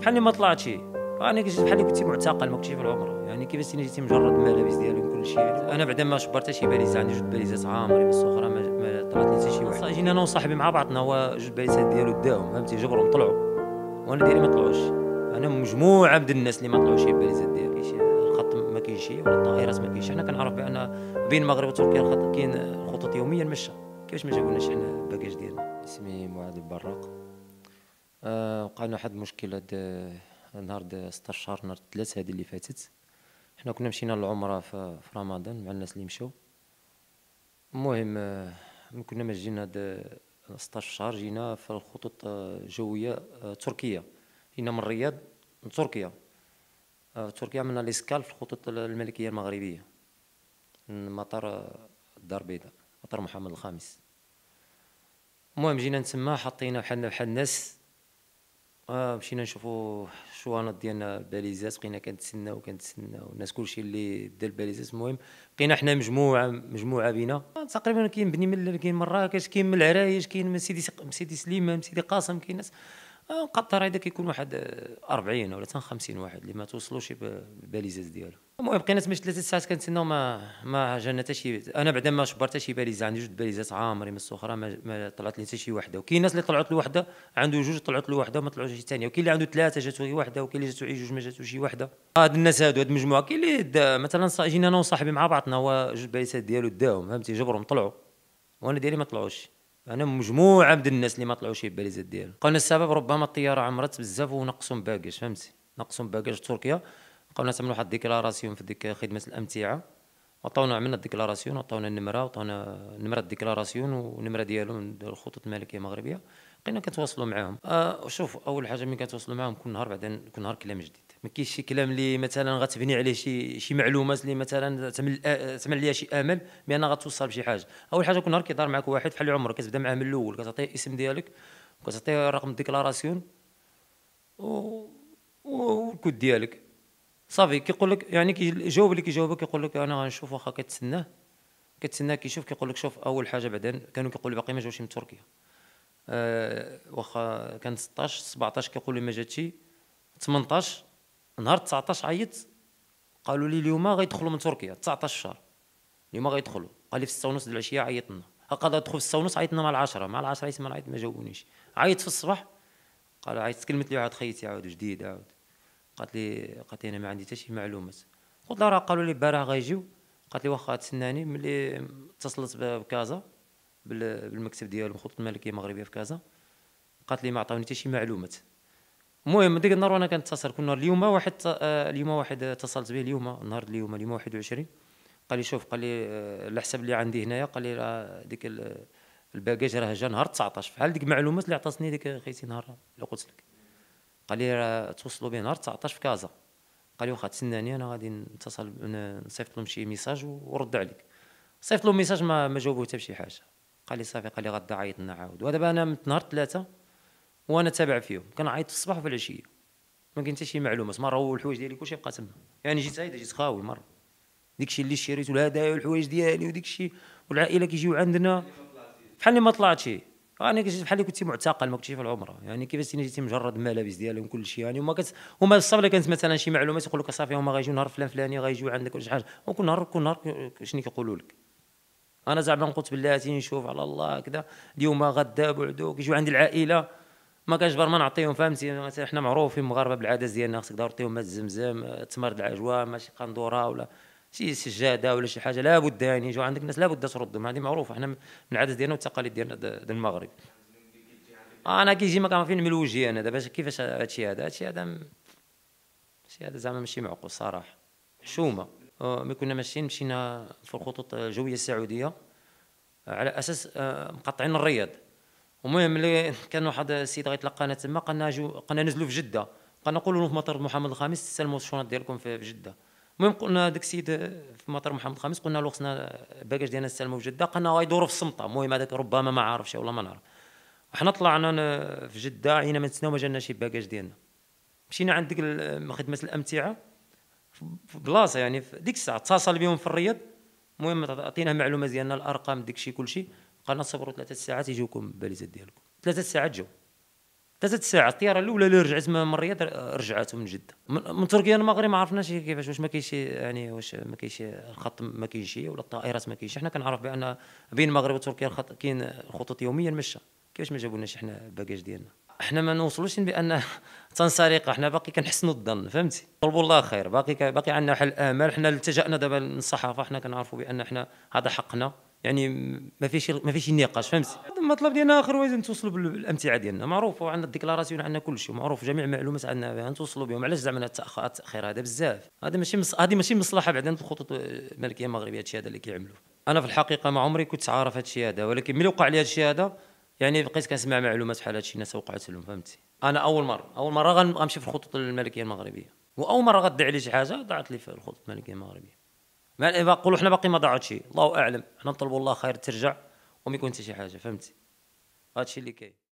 بحالي ما طلعتش انا كنت بحالي كنت معتقل ما كنتش في العمره يعني كيفاش تيني جيتي مجرد الملابس ديالي وكل شيء انا بعدا ما شبرت شي باليزه عندي جوج باليزات عامري من الصخره ما, ما طلعت حتى شي واحد جينا انا وصاحبي مع بعضنا هو جوج باليزات ديالو داهم فهمتي جبرهم طلعوا وانا ديالي ما طلعوش انا مجموعه من الناس اللي ما طلعوش الباليزات ديالي الخط ما كاينش ولا الطائرات ما كاينش انا كنعرف بان بين المغرب وتركيا الخط كاين خطوط يوميه مشى كيفاش ما جابوناش حنا الباكاج ديالنا اسمي معاذ البراق آه، وقعنا واحد المشكل هاد نهار 16 شهر نهار الثلاث هادي اللي فاتت حنا كنا مشينا للعمره في رمضان مع الناس اللي مشاو المهم آه، من كنا ما جينا هاد 16 شهر جينا في الخطوط آه، الجويه التركيه جينا من الرياض لتركيا تركيا عملنا ليسكال في الخطوط الملكيه المغربيه من مطار الدار البيضاء مطار محمد الخامس المهم جينا تما حطينا بحالنا بحال الناس آه مشينا نشوفوا الشوانط ديالنا باليزات بقينا كنتسناو كنتسناو الناس كلشي اللي دا الباليزات المهم بقينا حنا مجموعه مجموعه بينا آه، تقريبا كاين بني ملال كاين مراكش كاين من العرايش كاين من سيدي سيدي سليمان من سيدي قاسم كاين ناس آه، قطر هذا كيكون واحد 40 آه، ولا 50 واحد اللي ما توصلوش بالباليزات ديالو المهم بقينا تما ثلاث ساعات كنتسناو ما ما جانا حتى شي انا بعدا ما شبرت شي باليزه عندي جوج باليزات عامري من السخره ما, ما طلعت لي حتى شي وحده وكاين الناس اللي طلعت له وحده عنده جوج طلعت له وحده وما طلعوش شي ثانيه وكاين اللي عنده ثلاثه جاتو غير وحده وكاين اللي جاتو غير جوج ما جاتو شي وحده هاد الناس هادو هاد المجموعه كاين اللي مثلا جينا انا وصاحبي مع بعضنا هو جوج باليزات ديالو داهم فهمتي جبرهم طلعوا وانا ديالي ما طلعوش انا مجموعه من الناس اللي ما طلعوش الباليزات ديالهم قالنا السبب ربما الطياره عمرت بزاف ونقصهم باكاج فهمتي نقصهم باكاج تركيا بقاونا تعملوا واحد الديكلاراسيون في ديك خدمه الامتعه عطاونا عملنا الديكلاراسيون عطاونا النمره عطاونا نمره الديكلاراسيون والنمره ديالهم الخطوط الملكيه المغربيه بقينا كنتواصلوا معاهم آه شوف اول حاجه ملي كنتواصلوا معاهم كل نهار بعدين كل نهار كلام جديد ما كاينش شي كلام اللي مثلا غتبني عليه شي شي معلومات اللي مثلا تعمل عليها تعمل شي امل بان غتوصل بشي حاجه اول حاجه كل نهار كيدار معك واحد بحال عمرك كتبدا معاه من الاول كتعطيه الاسم ديالك كتعطيه رقم ديكلاراسيون و والكود ديالك صافي كيقول لك يعني كيجاوب اللي كيجاوبك كيقول لك انا غنشوف واخا كتسناه كتسناه كيشوف كيقول لك شوف اول حاجه بعدين كانوا كيقولوا باقي ما جاوش من تركيا أه واخا كان 16 17 كيقولوا ما جاتش 18 نهار 19 عيطت قالوا لي اليوم غيدخلوا من تركيا 19 شهر اليوم غيدخلوا قال لي في 6 ونص العشيه عيط لنا هكذا ادخل في 6 ونص عيطنا مع العشرة مع العشرة يسمى عيط ما جاوبونيش عيط في الصباح قال عيطت كلمة لي عاد خيتي عاود جديد عاود قالت لي قالت لي انا ما عندي حتى شي معلومات قلت لها راه قالوا لي البارح غيجيو قالت لي واخا تسناني ملي اتصلت بكازا بالمكتب ديالهم خطوط الملكيه المغربيه في كازا قالت لي ما عطاوني حتى شي معلومات المهم ديك النهار وانا كنتصل كنا اليوم واحد آه، اليوم واحد آه، اتصلت به اليوم آه، نهار اليوم اليوم 21 قال لي شوف قال لي على حسب اللي عندي هنايا قال لي ديك الباكاج راه جا نهار 19 فحال ديك المعلومات اللي عطاتني ديك خيتي نهار اللي قلت لك قال لي راه توصلوا به نهار 19 في كازا قال لي واخا تسناني انا غادي نتصل نصيفط لهم شي ميساج ورد عليك صيفط لهم ميساج ما ما جاوبوه حتى بشي حاجه قال لي صافي قال لي غدا عيط لنا عاود ودابا انا من نهار ثلاثه وانا تابع فيهم كنعيط في الصباح وفي العشيه ما كاين حتى شي معلومه مرة هو الحوايج ديالي كلشي بقى تما يعني جيت سعيد جيت خاوي مره داكشي اللي شريت الهدايا والحوايج ديالي وداكشي والعائله كيجيو عندنا بحال اللي ما طلعتي انا كنت بحال اللي كنت معتقل ما كنتش في العمره يعني كيفاش انا جيتي مجرد الملابس ديالهم كل شيء يعني هما كت... هما الصبر كانت مثلا شي معلومات يقول لك صافي هما غيجيو نهار فلان فلاني غيجيو عندك ولا شي حاجه وكل نهار كل نهار شنو كيقولوا لك انا زعما قلت بالله نشوف على الله كذا اليوم غدا بعدو كيجيو عندي العائله ما كانش برما ما نعطيهم فهمتي مثلا حنا معروفين المغاربه بالعادات ديالنا خصك دار تعطيهم ماء الزمزم تمر العجوه ماشي قندوره ولا شي سجاده ولا شي حاجه لابد يعني يجوا عندك ناس لابد تردهم هذه معروفه حنا من العادات ديالنا والتقاليد ديالنا ديال المغرب انا كيجي ما كنعرفين من وجهي انا دابا كيفاش هادشي هذا هادشي هذا هادشي هذا زعما ماشي معقول صراحه حشومه ملي كنا ماشيين مشينا في الخطوط الجويه السعوديه على اساس آه، مقطعين الرياض المهم اللي كان واحد السيد غيتلقانا تما قالنا جو قلنا نزلوا في جده قلنا قولوا له في مطار محمد الخامس سلموا الشنط ديالكم في جده المهم قلنا داك السيد في مطار محمد الخامس قلنا له خصنا الباكاج ديالنا نسلموا في جده قلنا غيدوروا في السمطه المهم هذاك ربما ما عارفش والله ما نعرف حنا طلعنا في جده عينا ما تسناو ما جانا شي باكاج ديالنا مشينا عند ديك خدمه الامتعه في بلاصه يعني في ديك الساعه اتصل بهم في الرياض المهم عطيناهم معلومه ديالنا الارقام ديك كل كلشي قالنا صبروا ثلاثة ساعات يجوكم الباليزات ديالكم ثلاثة ساعات جو ثلاثة ساعات الطيارة الأولى اللي رجعت من الرياض رجعت من جدة من تركيا للمغرب ما عرفناش كيفاش واش ما كاينش يعني واش ما كاينش الخط ما كاينش ولا الطائرات ما كاينش حنا كنعرف بأن بين المغرب وتركيا الخط كاين خطوط يوميا مشى كيفاش ما جابولناش حنا الباكاج ديالنا حنا ما نوصلوش بان تنسرق حنا باقي كنحسنوا الظن فهمتي طلبوا الله خير باقي باقي عندنا حل امل حنا التجانا دابا للصحافه حنا كنعرفوا بان حنا هذا حقنا يعني ما فيش ما فيش نقاش فهمتي المطلب ديالنا اخر واحد نتوصلوا بالامتعه ديالنا معروف وعندنا الديكلاراسيون عندنا كل شيء معروف جميع المعلومات عندنا بها نتوصلوا بهم علاش زعما التاخير التاخير هذا بزاف هذا ماشي مص... هذه ماشي مصلحه بعدين في الخطوط الملكيه المغربيه هادشي هذا اللي كيعملوا انا في الحقيقه ما عمري كنت عارف هادشي هذا ولكن ملي وقع لي هادشي هذا يعني بقيت كنسمع معلومات بحال هادشي الناس وقعت لهم فهمتي انا اول مره اول مره غنمشي في الخطوط الملكيه المغربيه واول مره غدي لي شي حاجه ضاعت لي في الخطوط الملكيه المغربيه ما قولوا حنا باقي ما ضاعت شيء الله اعلم حنا نطلبوا الله خير ترجع وما يكون حتى شي حاجه فهمتي هادشي اللي كاين